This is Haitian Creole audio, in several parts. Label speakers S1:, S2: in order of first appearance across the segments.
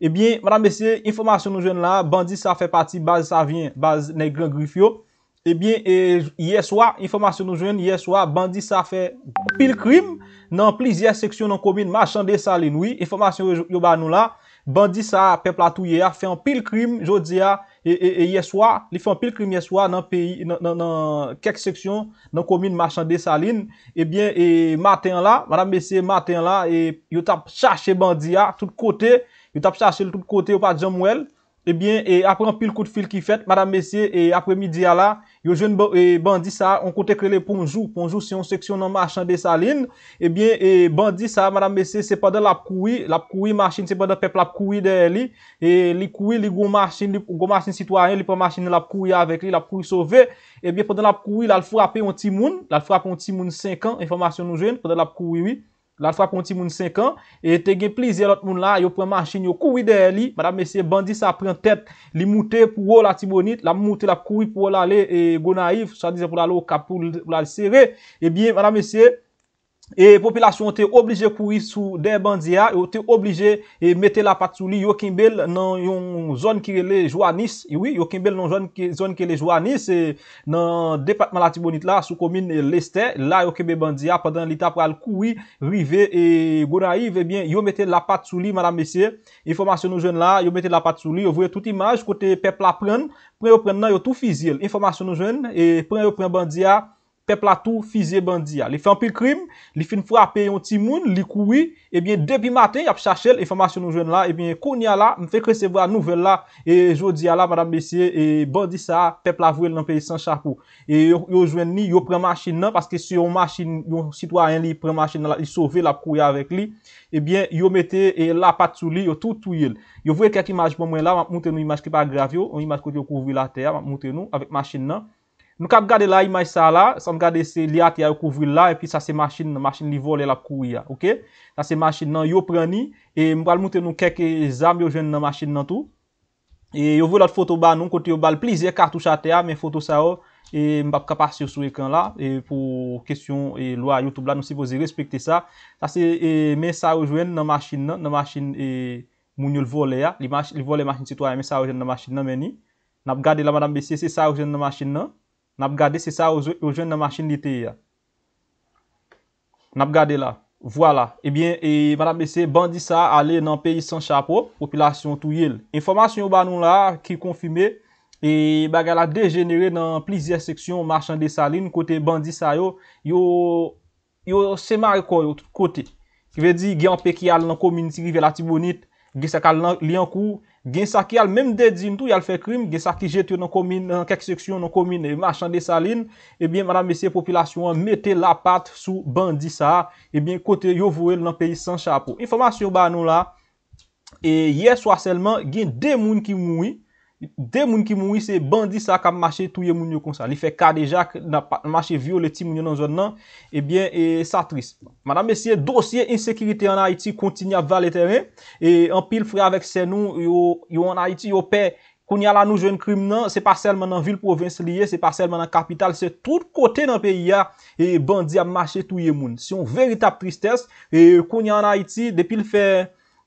S1: Ebyen, eh madame mesye, informasyon nou jwen la, bandi sa fe pati baz sa vyen, baz negren grif yo. Ebyen, ye swa, informasyon nou jwen, ye swa, bandi sa fe pil krim nan plizye seksyon nan komine machande salin. Oui, informasyon yo ba nou la, bandi sa pe platou ye a, fe an pil krim, jo di a, e ye swa, li fe an pil krim ye swa nan kek seksyon nan komine machande salin. Ebyen, e maten la, madame mesye, maten la, yo tap chache bandi a, tout kote, yo tap chache le tout kote ou pa Djamouel, ebyen, eh e eh, apren pil kout fil ki fet, Madame Messie, e eh, apre midi ala, yo jwen bandi sa, on kote klele ponjou, ponjou se yon seksyon nan machan de sa lin, ebyen, e bandi sa, Madame Messie, se padan lap koui, lap koui machin, se padan pep lap koui de li, e li koui, li goun machin, li goun machin sitwaryen, li pou machin nou lap koui avek li, lap koui sove, ebyen, padan lap koui, la l fwrape yon timoun, la l fwrape yon timoun 5 an, inform la fwa pon ti moun 5 an, e tege plize lout moun la, yo preman chini yo kouwi de li, madame mesye, bandi sa pren tet, li mouté pou ou la ti bonit, la mouté la kouwi pou ou la le, e go naif, sa dise pou la lo kapou, pou la le sere, e eh bien madame mesye, E popilasyon te oblije koui sou den bandiya E te oblije e mette la pat sou li yo kimbel nan yon zon ki le jwa nis Yo kimbel nan yon zon ki le jwa nis Nan depatman la tibonit la sou komine leste La yo kebe bandiya pandan lita pral koui, rive e gonaive Ebyen eh yo mette la pat sou li, madame mesye Informasyon nou jwen la, yo mette la pat sou li Yo vwe tout imaj, kote pep la pren Pren yo pren nan yo tou fizil Informasyon nou jwen, pren yo pren bandiya pep la tou fize bandi ya. Li fè anpil krim, li fè nfè apè yon timoun, li koui, ebyen, debi maten, yap chachel, e fè masyon nou jwen la, ebyen, koun ya la, mfè kresevwa nouvel la, e jodi ya la, madame mesye, e bandi sa, pep la vwèl nan pè yon san chapou. E yon jwen ni, yon pren masyin nan, paske si yon masyin, yon sitwaryen li pren masyin nan la, li sove, lap koui avèk li, ebyen, yon mette, e la pat sou li, yo tou tou yel. Yo vwe kèk imaj pou mwen la, mwant mw Nou kap gade la imaj sa la, san gade se liat ya yo kouvri la, epi sa se masin nan, masin li vole la kou ya, ok? Sa se masin nan, yo prani, e mwal mwote nou keke zamb yo jwen nan masin nan tou. E yo vwe lot foto ba nou, kote yo bal plizye kartou chate ya, men foto sa yo, e mbap kapas yo sou ekran la, e pou kesyon e lwa YouTube la, nou se boze respekte sa. Sa se e, men sa yo jwen nan masin nan, nan masin e, moun yo lvole ya, li vole masin sitwa ya, men sa yo jwen nan masin nan meni. Nap gade la madame besi, se sa yo jwen nan masin nan, Nap gade se sa yo jen nan machin li te ya. Nap gade la. Vwala. Ebyen, eh e man ap bese, bandisa ale nan peyi san chapo, populasyon tou yel. Informasyon yo ban nou la ki konfime, e baga la degenere nan plizier seksyon machin de sa lin, kote bandisa yo, yo se marikoy yo, kote. Ki ve di, gyan pe ki ale nan komynti ki velati bonit, gen sa ka li an kou, gen sa ki al mem dedzim tou yal fe krim, gen sa ki jetou nan komine, nan kek seksyon nan komine, e machan de sa lin, e eh bie manan mesye popilasyon mette la pat sou bandi sa, e eh bie kote yo voel nan peyi san chapo. Informasyon ba anou la, e ye swa selman gen demoun ki moui, demoun ki moui se bandi sa ka mache touye moun yo kon sa, li fe ka deja na mache vyo le ti moun yo nan zon nan, eh e bie satrisman. Madame Messie, dosye insekiritè an Haiti kontinye ap va le terren, e an pil fwe avèk se nou yo an Haiti yo pe, kounye ala nou jwen krim nan, se pa sel man an vil provins liye, se pa sel man an kapital, se tout kote nan pe ya, e bandi ap mache tou ye moun. Se yon veritap tristès, kounye an Haiti depil fwe...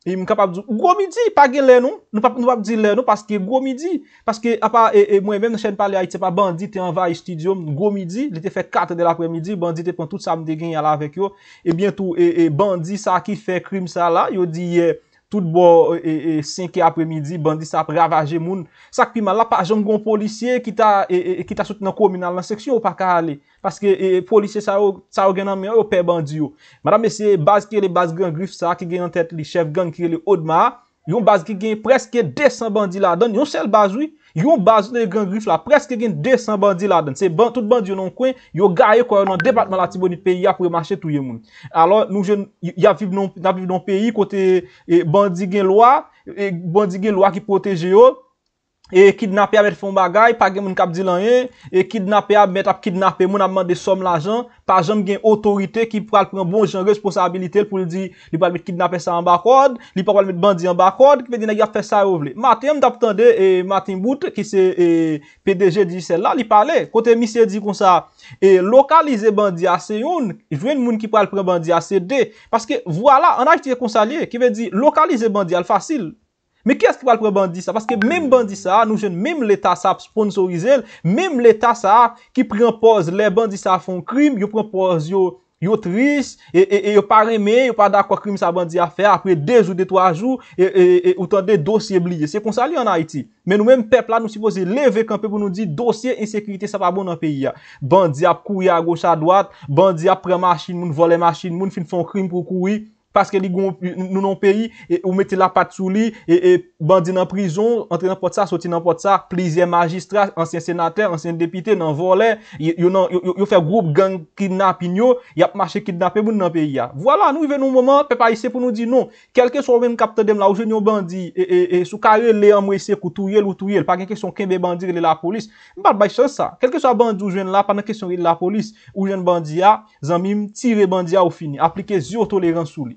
S1: E mwen kapap di, gwo midi, pa gen lè nou, nou pap nou ap di lè nou, paske gwo midi, paske, apa, e mwen men chen pale a ite pa, bandi te anva yi studio, gwo midi, li te fe kat de la kwe midi, bandi te pon tout samde gen yala avek yo, e bientou, e bandi sa ki fe krim sa la, yo di ye, eh, Tout bo 5 apre midi bandi sa ap ravaje moun. Sak pi ma e, e, la pa jan gwen polisye ki ta sot nan kominal nan seksyon ou pa ka ale. Paske polisye sa ou gen nan men ou pe bandi yo. Mada mesye baz kirele baz gen grif sa ki gen nan tet li chef gen kirele od ma. Yon baz ki gen preske 200 bandi la. Don yon sel baz wik. Yon bazote gen grif la, preske gen 200 bandi la den. Se tout bandi yon nan kwen, yon gaye kwa yon nan depatman latibo ni peyi ya kwe mache touye moun. Alors nou jen na viv nan peyi kote e, bandi gen loa, e, bandi gen loa ki proteje yo. e kidnapè a met foun bagay, pa gen moun kap di lanye, e kidnapè a met ap kidnapè moun ap mande som la jan, pa janm gen otorite ki pral pren bon jen responsabilite l pou li di, li pral met kidnapè sa an bakwad, li pral met bandi an bakwad, ki vè di nagy ap fè sa yo vle. Maten, m dap tande, e Maten Bout, ki se e, PDG di sel la, li pale, kote mi se di konsa, e lokalize bandi a se yon, jwen moun ki pral pren bandi a se de, paske vwa la, anay tiye konsa liye, ki vè di lokalize bandi al fasil, Mè kè s ki pal pou bandisa? Paske mèm bandisa, nou jen mèm l'Etat sa pou sponsorize l, mèm l'Etat sa ki prempose lè bandisa fon krim, yo prempose yo tris, yo pa remè, yo pa da kwa krim sa bandi a fè apre 2 jou, 2-3 jou, ou tan de dosye bliye. Se konsali an Haiti. Mè nou mèm pep la nou sipose leve kan pep pou nou di dosye insekirite sa pa bon an peyi ya. Bandi ap kouye a goch a doat, bandi ap prema chine moun, vole ma chine moun, fin fon krim pou kouye. Paske li goun nou nan peyi, e ou meti la pat sou li, e, e bandi nan prizon, entre nan pot sa, soti nan pot sa, plizye magistra, ansyen senater, ansyen depite nan volen, yo fe groub gang kidnap inyo, yap mache kidnap e moun nan peyi ya. Vwala, nou i ven nou mouman, pepa ise pou nou di nou, kelke sou wèn kapta dem la ou jen yon bandi, e, e sou kare le amwese kou tou yel ou tou yel, pa gen kesyon kenbe bandi rile la polis, mba bay chan sa. Kelke sou a bandi ou jen la, pa nan kesyon rile la polis, ou jen bandi ya, zan mim tire bandi ya ou fini, aplike zyo tolerans sou li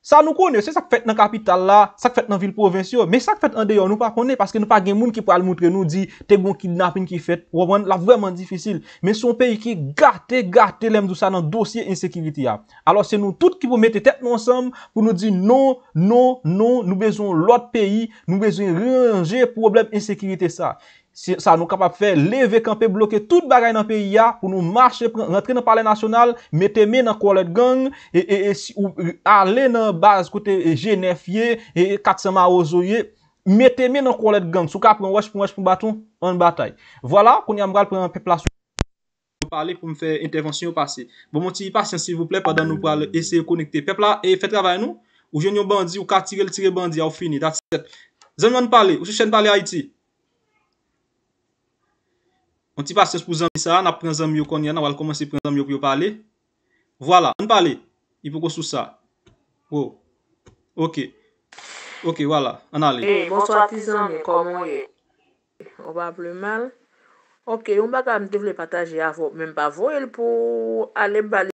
S1: Sa nou kone, se sa k fèt nan kapital la, sa k fèt nan vil provensyon, me sa k fèt an deyon nou pa kone, paske nou pa gen moun ki pral moutre nou di te goun ki napin ki fèt, ou an la vwèman difisil. Men son peyi ki garte, garte lèm dousa nan dosye insekiriti ya. Alo se nou tout ki pou mette tèt monsam pou nou di non, non, non, nou bezon lot peyi, nou bezon ranger problem insekiriti sa. sa nou kapap fè leve kanpe bloke tout bagay nan PIA pou nou marchè rentre nan pale nasyonal, metèmè nan koalèd gang, e e e si ou ale nan baz koute genèfye e e katsama ozoye metèmè nan koalèd gang, sou ka pran wèch pou wèch pou batoun, an batay voilà, kon yam bral pran pepla sou pou mwen pale pou mwen fè intervensyon bon, ou pase pou mwen ti yi pasen, sivou ple, padan nou pale ese yi konekte, pepla e fè travay nou ou jen yon bandi, ou ka tirel tirel bandi ou fini, dati set, zan mwen pale ou se chen pale Haiti Mwen ti pa se spou zanmi sa, an ap pren zanmi yo konye, an wal komanse pren zanmi yo pyo pale. Vwala, an pale. I pou kou sou sa. Ou. Oke. Oke, wala. An ale. E, bonsoi a ti zanmi,
S2: kon woye. On wap eh, le mal. Oke, yon baga m devle pataje a vo. Men pa vo el pou ale pale.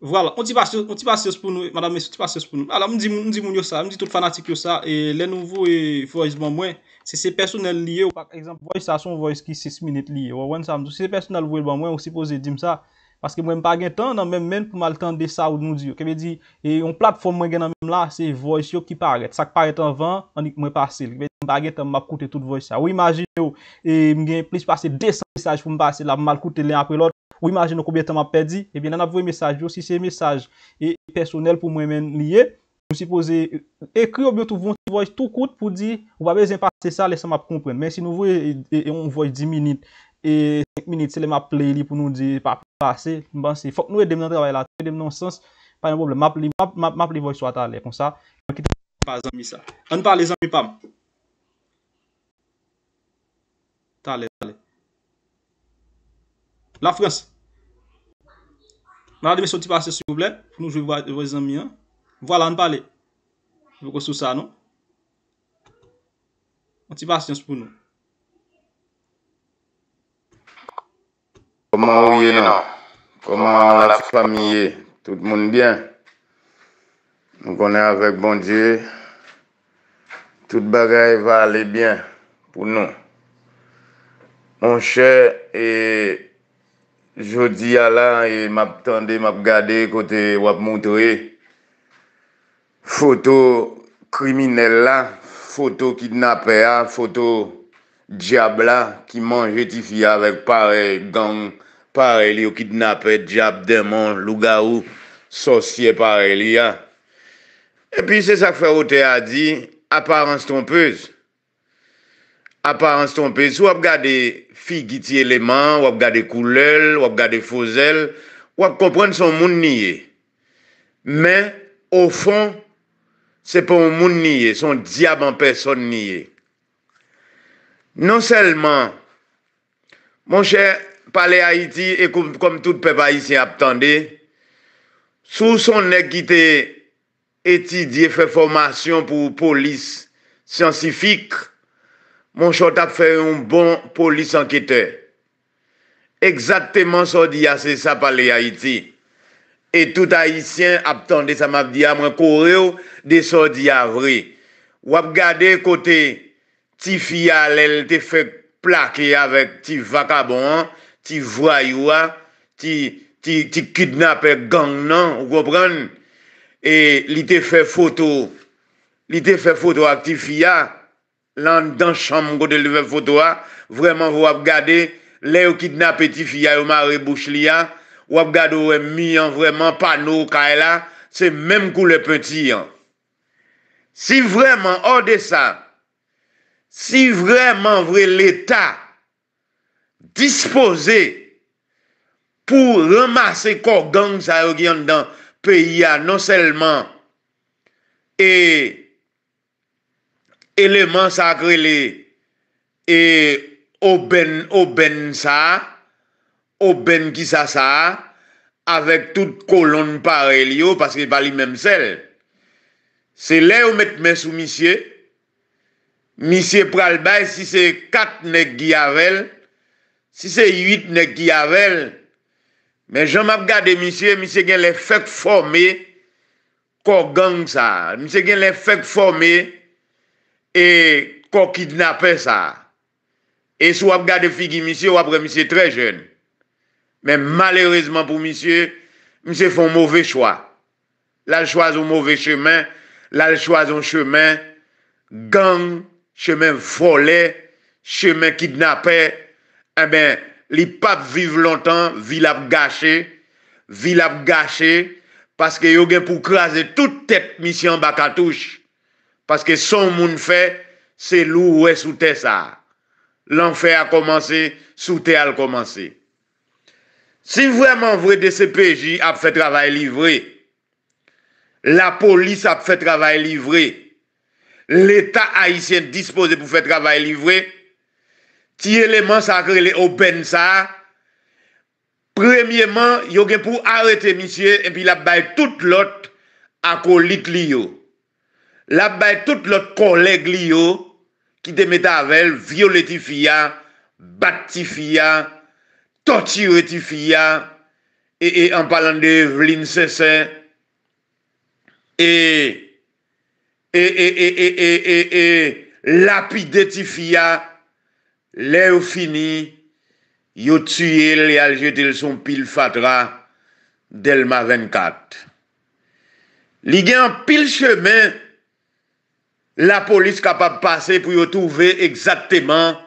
S1: Wala, mwen ti pasios pou nou, madame, mwen ti pasios pou nou Wala, mwen di moun yo sa, mwen di tout fanatik yo sa E lè nou vou e voice mwen bon mwen, se se personel liye ou Par exemple, voice a son voice ki 6 minute liye ou Se se personel vou e mwen mwen, ou se pose di msa Paske mwen pa gen tan nan men, men pou mal tan de sa ou nou di yo Ke ve di, e yon platform mwen gen nan men la, se voice yo ki paret Sak paret anvan, anik mwen pase Ke ve di, mwen pa gen tan, mwen apkoute tout voice a Ou imagine yo, e mwen gen plis pase 200 message pou mwen pase la Mwen apkoute lè apre lò Ou imajin nou koubyen tan map pedi. Ebyen nan ap vwe mesaj. Yo si se mesaj. E personel pou mwen men liye. Mwen si pose. Ekri ou byon touvoun. Ti voj tou kout pou di. Ou ba bezen pa se sa. Lesan map kompren. Men si nou vwe. E yon voj 10 minit. E 5 minit. Se le map play li pou nou di. Pa ap pase. Mban se. Fok nou e dem nan travay la. E dem nan sens. Par yon problem. Map li voj swa ta le. Kon sa. Mwen ki te pa zanmi sa. An pa le zanmi pam. Ta le. Ta le. La Frans. Mwen a demes yon ti pasens pou blè. Pou nou jwè vwa ete vwa zanmian. Vwa lan pale. Vwè kwa sou sa nou. Mwen ti pasens pou nou.
S2: Koman ouye nou? Koman ouye la famye? Tout moun bien. Nou konen avèk bon diye. Tout bagay va ale bien. Pou nou. Mwen chè e... Jodi ya la, e map tende, map gade, kote wap montre. Foto kriminella, foto kidnape ya, foto diabla ki man jetifiye avèk parel gang, pareli yo kidnape, diab deman, louga ou, sosye pareli ya. E pi se sa kferote a di, aparense trompez. Aparense trompez, wap gade... fi giti eleman, wap gade koulel, wap gade fosele, wap kompren son moun niye. Men, ou fon, se pon moun niye, son diyab an person niye. Non selman, moun chè pale Haiti, e koum koum tout pe pa yisi ap tande, sou son ekite etidye fè formasyon pou polis syansifik, moun chot bon ap fè yon bon polis ankyete. Eksaktèman sò di ya se sa pale ya iti. E tout haitien ap tonde sa map di ya, mwen kore ou de sò di ya vri. Wap gade kote ti fia lèl te fè plakè avèk ti vakabon, ti vwayoua, ti kidnapè gang nan, ou gopran, e li te fè foto, li te fè foto ak ti fia lèl, lan dan chanm gote leve fotwa, vreman wap gade, le yo kitna peti fia yo mare bouch li ya, wap gade wè e mi an vreman panou ka e la, se menm kou le peti an. Si vreman or de sa, si vreman vre l'Etat dispose pou ramase kò gang sa yo gyan dan peyi ya non selman e eleman sakre li, e oben, oben sa, oben ki sa sa, avek tout kolon parel yo, paske pa li menm sel. Se le ou met men sou misye, misye pral bay, si se kat ne gyavel, si se yit ne gyavel, men jom ap gade misye, misye gen le fek formi, ko gang sa, misye gen le fek formi, et qu'on kidnappe ça. Et si vous regardez figure monsieur, ou après monsieur très jeune. Mais malheureusement pour monsieur, monsieur fait un mauvais choix. Là, choisit un mauvais chemin. Là, choisit un chemin gang, chemin volé, chemin kidnappé. Eh bien, les papes vivent longtemps, ville a gâché, ville gâché, parce que yo gen pour craser toute tête mission touche. Paske son moun fè, se lou wè sou tè sa. L'an fè a komanse, sou tè al komanse. Si vwèman vwè de se peji ap fè travay livre, la polis ap fè travay livre, l'etat haïsien dispose pou fè travay livre, ti eleman sa akre le open sa, premieman yo gen pou arete misye, epi la bay tout lot akou lit li yo. la bay tout lot koleg li yo ki te meta avèl violetifia, batifia, tortiretifia, e e an palan de vlin sese, e e e e e e e e lapidetifia, lè ou fini, yo tsyè lè aljè tel son pil fatra del maven kat. Li gen pil chemè la police capable de passer pour trouver exactement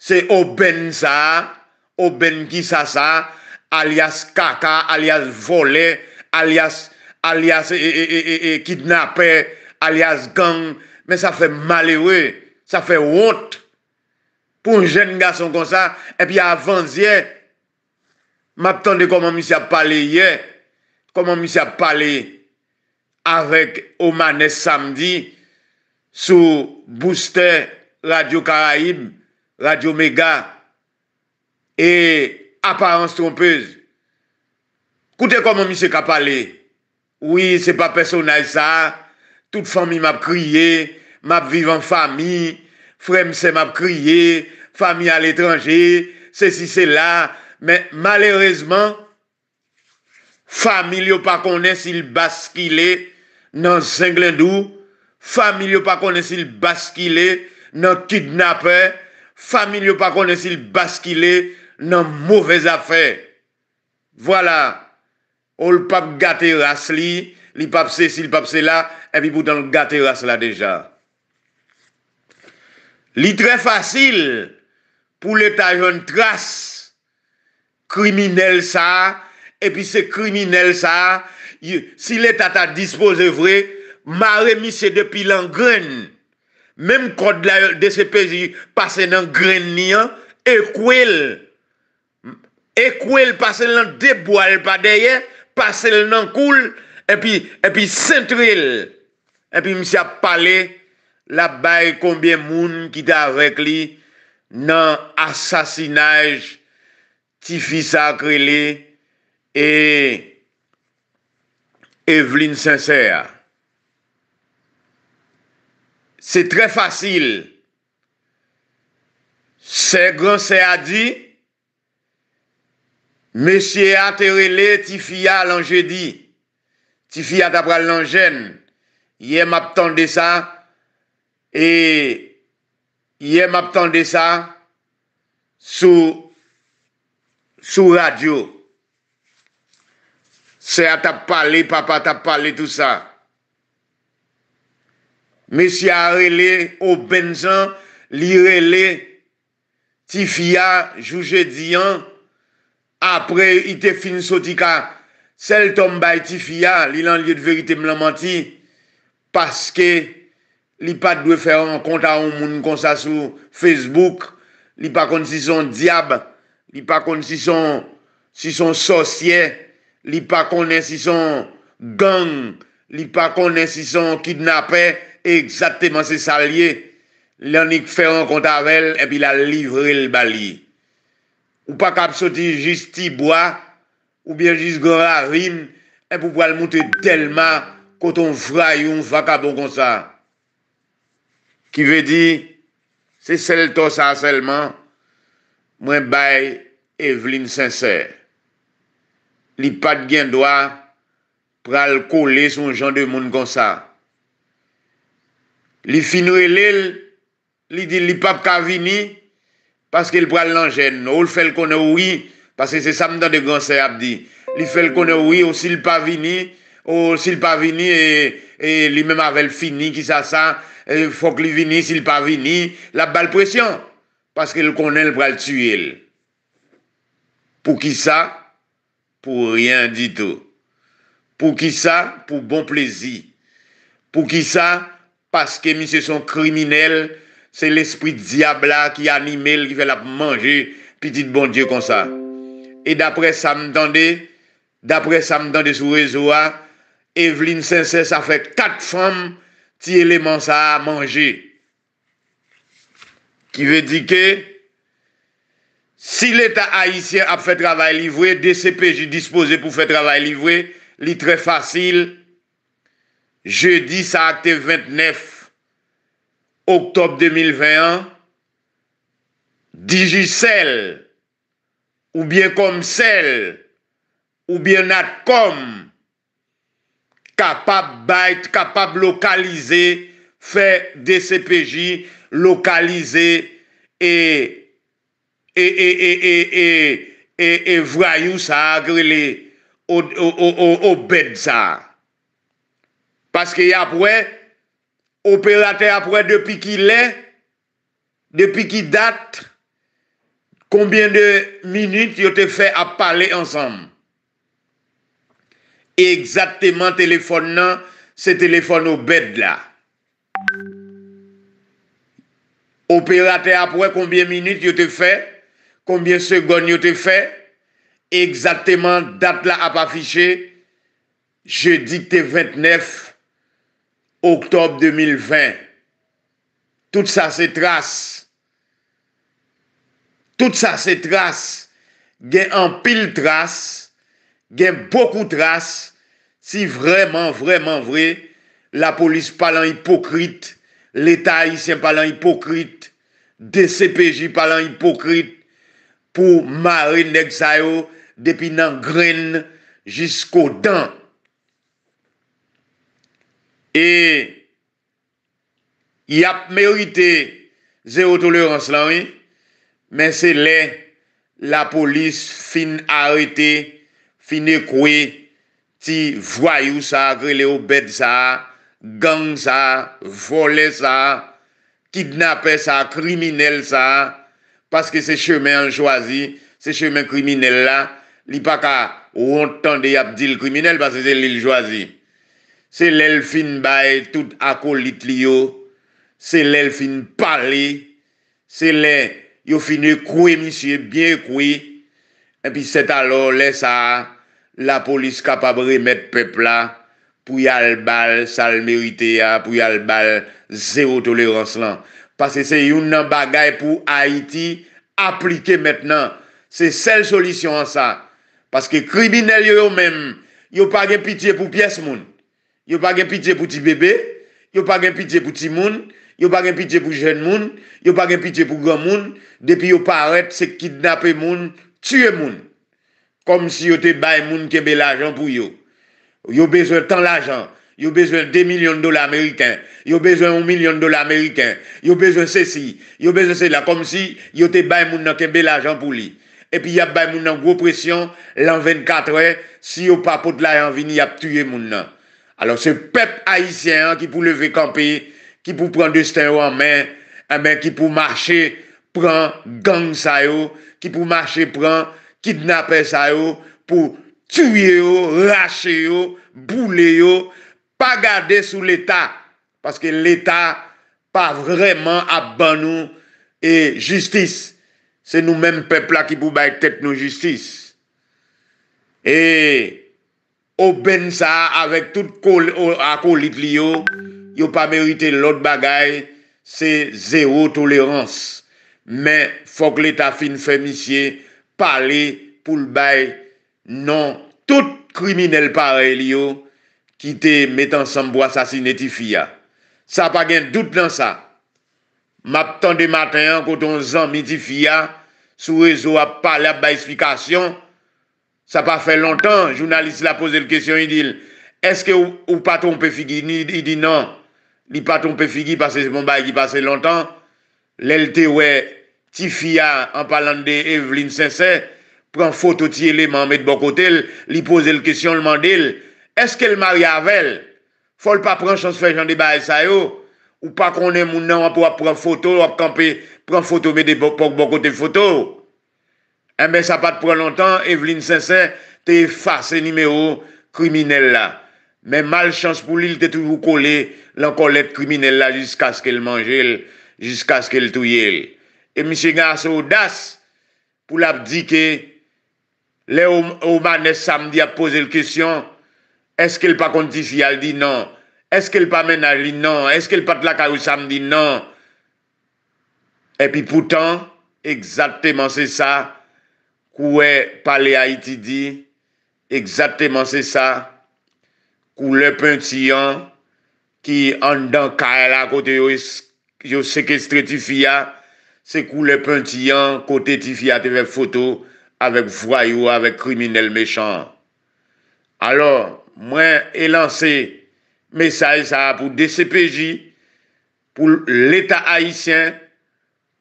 S2: c'est Oben ça, Oben ça alias Kaka, alias volé, alias alias eh, eh, eh, kidnappé, alias gang, mais ça fait malheureux, ça fait honte pour un jeune garçon comme ça et puis avant hier m'attendais comment M. a parlé hier, comment M. a parlé avec Omanes samedi sou booster radio Karaib radio Mega e aparence trompeuse koute komon misi kap pale oui se pa personaj sa tout fami map kriye map vivan fami fremse map kriye fami al etranje se si se la men malerese man fami li yo pa konen si li baskile nan singlen dou famil yo pa kone sil baskile nan kidnapè, famil yo pa kone sil baskile nan mouvez afè. Vwala, ou l'pap gateras li, li pap se si l'pap se la, epi boutan l'gateras la deja. Li tre fasil pou leta yon tras, kriminel sa, epi se kriminel sa, si leta ta dispose vre, Mare misye depi lan gren. Mem kod la de se pezi, pase nan gren nian, ekwel. Ekwel pase nan debwal pa deye, pase nan koul, epi sentril. Epi misye ap pale, la baye konbyen moun ki ta rekli, nan asasinaj, ti fisa akri li, e, e vlin sensè a. Se tre fasil. Se gran se a di. Mesye a te rele ti fiya lan je di. Ti fiya ta pral lan jen. Yem ap tande sa. E yem ap tande sa. Sou. Sou radio. Se a ta pale papa ta pale tout sa. Mesye a rele o bensan, li rele Tifia, Jouje Dian, apre ite fin soti ka. Sel tom bay Tifia, li lan liye de verite mlamanti, paske li pa dwe fe an konta ou moun konsa sou Facebook, li pa kon si son diab, li pa kon si son sosye, li pa kon si son gang, li pa kon si son kidnapè, e exatèman se salye, le anik fè an konta vel, epi la livre l bali. Ou pa kapsoti jist tibwa, ou bien jist gora rim, epi pou pal moutè telman, koton fra yon vakado konsa. Ki ve di, se sel to sa selman, mwen baye evlin sensè. Li pat gen doa, pral kole son jan de moun konsa. li finit l'île, il dit li pas vini, parce qu'il pral l'enjeu. Ou le fait oui, parce que c'est ça de grand c'est abdi. le fait oui, ou s'il pas vini, ou s'il pas vini, et, lui même avait fini, qui ça ça, faut que lui vini, s'il pas vini, la balle pression, parce qu'il connaît le pral tuer. Pour qui ça? Pour rien du tout. Pour qui ça? Pour bon plaisir. Pour qui ça? parce que monsieur sont criminel, c'est l'esprit diable qui anime, qui fait la manger, petit bon Dieu comme ça. Et d'après ça, m'dande, d'après ça, m'dande sur réseau, Evelyne Sincère, ça fait quatre femmes qui éléments ça à manger. Qui veut dire que si l'État haïtien a fait travail livré, DCPJ disposé pour faire travail livré, c'est très facile jeudi sa a te 29 oktob 2021, digi sel ou bien kom sel ou bien nat kom kapab bait, kapab lokalize, fe DCPJ lokalize e vrayou sa agrele ou bedza. Paske apwe, operate apwe depi ki lè, depi ki date, konbyen de minute yo te fè ap pale ansanm. Eksatèman telefon nan, se telefon obèd la. Operate apwe konbyen minute yo te fè, konbyen second yo te fè, eksatèman date la ap afiche, je dik te vèntnef, Oktob 2020 Tout sa se tras Tout sa se tras Gen an pil tras Gen pokou tras Si vreman vreman vre La polis palan hipokrit Le ta isen palan hipokrit De CPJ palan hipokrit Po marine exayo Depi nan gren Jisko dan e y ap merite zero tolerans lan, men se le, la polis fin arete, fin ekwe, ti vwayou sa, gre le obed sa, gang sa, vole sa, kidnapè sa, kriminel sa, paske se chemen an chwazi, se chemen kriminel la, li pa ka, ou ontande y ap di l kriminel, paske se li l chwazi. Se lèl fin bay tout akolit li yo, se lèl fin parli, se lèl yo fini koui misye, biye koui, epi set alò lè sa, la polis kapab remet pepla, pou yal bal salmerite ya, pou yal bal zero tolerans lan. Pase se youn nan bagay pou Haiti, aplike mètnen, se sel solisyon an sa, paske kribinel yo yo mèm, yo page pitiye pou piyes moun, Yo pa gen pitiye pou ti bebe, yo pa gen pitiye pou ti moun, yo pa gen pitiye pou jen moun, yo pa gen pitiye pou gran moun, depi yo pa arret se kidnapé moun, tue moun, kom si yo te bay moun kebe l'ajan pou yo. Yo bezwen tan l'ajan, yo bezwen 2 milyon dola Amerikan, yo bezwen 1 milyon dola Amerikan, yo bezwen se si, yo bezwen se la, kom si yo te bay moun nan kebe l'ajan pou li. Epi yap bay moun nan gwo presyon, lan 24 ay, si yo pa pot la yon vini yap tue moun nan. Alors ce peuple haïtien hein, qui pour lever camper, qui pour prendre destin en main, eh ben, qui pour marcher prend gang ça qui pour marcher prend kidnapper ça pour tuer yo, racher yo, bouler yo, pas garder sous l'état parce que l'état pas vraiment à nous et justice. C'est nous-mêmes peuple là qui pour bâtir tête nos justice. Et ou ben sa avek tout akolit li yo, yo pa merite lot bagay, se zero tolerans. Men, fok leta fin femisye, pale pou l bay, non tout kriminel pare li yo, ki te metan sanbo asasin eti fia. Sa pa gen dout nan sa. Map tan de maten an, koton zan miti fia, sou rezo ap pale ap bay esfikasyon, Sa pa fè lontan, jounaliste la pose l kèsyon, e di l, eske ou paton pe figi? Ni di nan, li paton pe figi, pase mon baye ki pase lontan, lèl te wè, ti fia, an palan de Evelyn Saint-Saint, pren foto ti eleman, met bokote l, li pose l kèsyon, l mande l, eske l mari avèl? Fòl pa pren chans fè jande baye sayo, ou pa konè moun nan, an pou ap pren foto, pren foto, met bokote foto, Mwen sa pat pou lontan, Eveline Saint-Saint te fase nime ou kriminelle la. Men malchans pou li te toujou kole, lanko let kriminelle la jiska skèl manjèl, jiska skèl touyèl. E mwen se odas non. pou la di ke, le oumane Sam di ap pose l kèsyon, eske l pa kontifi al di nan, eske l pa menaj li nan, eske l pa tlak a ou Sam di nan. E pi pou tan, eksatèman se sa, kouwe pale Haiti di, egzatèman se sa, kou le pèntiyan, ki an dan kare la kote yo, yo seke stre tifia, se kou le pèntiyan, kote tifia te ve foto, avek vwayo, avek kriminel mechand. Alors, mwen elansè, mesay sa pou DCPJ, pou l'Etat Haitien,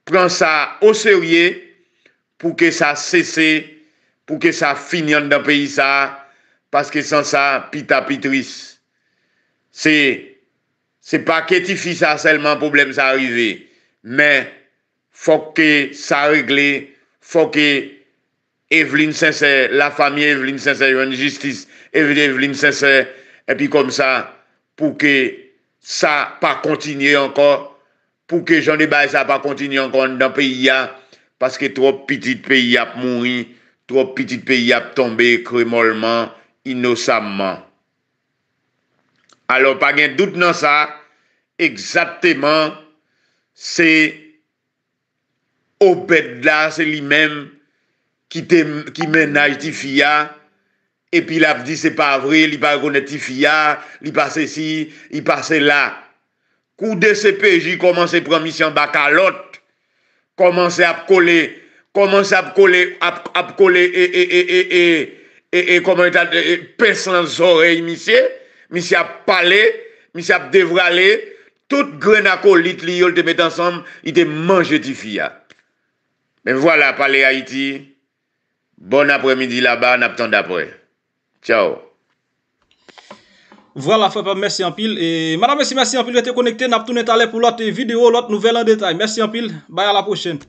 S2: pran sa oserye, pour que ça cesse, pour que ça finisse dans le pays, ça, parce que sans ça, pita pitrice C'est, c'est pas fais ça seulement problème ça arrive, mais faut que ça règle, faut que Evelyne Sincère, la famille Evelyne Sincère, une justice, Evelyne Sincère, et puis comme ça, pour que ça pas continuer encore, pour que j'en ai ça pas continuer encore dans le pays, hein. paske trop pitit peyi ap mouni, trop pitit peyi ap tombe kremolman, inosamman. Alo, pa gen dout nan sa, eksateman, se, opet la, se li men, ki menaj ti fiya, epi la di se pa vri, li pa gounet ti fiya, li pa se si, li pa se la. Kou de se peji, koman se promisyon bakalot, Komanse ap kole, Komanse ap kole, ap kole, e, e, e, e, e, e, e, pe san zorey misye, misye ap pale, misye ap devrale, tout grenako lit li yol te met ansom, ite manje ti fiya. Ben vwala pale Haiti, bon apre midi la ba, nap ton d'apre. Tchao.
S1: Voilà, fèpèm, mèsi an pil. Mèsi an pil, vè te konekte, nabtou nè talè pou lote video, lote nouvel an detay. Mèsi an pil, bay à la pochène.